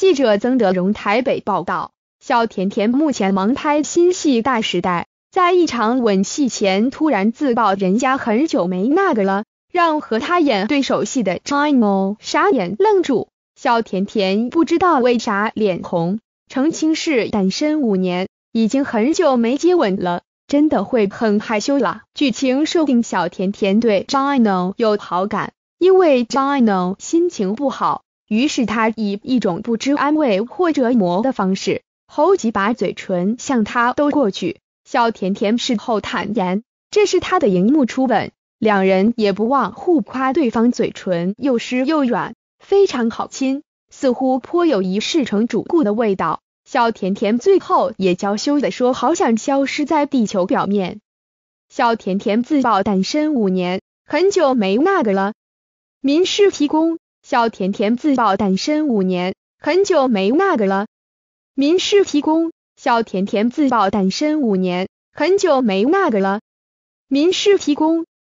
记者曾德荣台北报道，小甜甜目前忙拍新戏《大时代》，在一场吻戏前突然自曝人家很久没那个了，让和他演对手戏的 Chino 傻眼愣住。小甜甜不知道为啥脸红，澄清是单身五年，已经很久没接吻了，真的会很害羞了。剧情设定小甜甜对 Chino 有好感，因为 Chino 心情不好。于是他以一种不知安慰或者磨的方式，猴急把嘴唇向他兜过去。小甜甜事后坦言，这是他的荧幕初吻。两人也不忘互夸对方嘴唇又湿又软，非常好亲，似乎颇有一世成主顾的味道。小甜甜最后也娇羞的说：“好想消失在地球表面。”小甜甜自曝单身五年，很久没那个了。民事提供。小甜甜自曝单身五年，很久没那个了。民事提供。小甜甜自曝单身五年，很久没那个了。民事提供。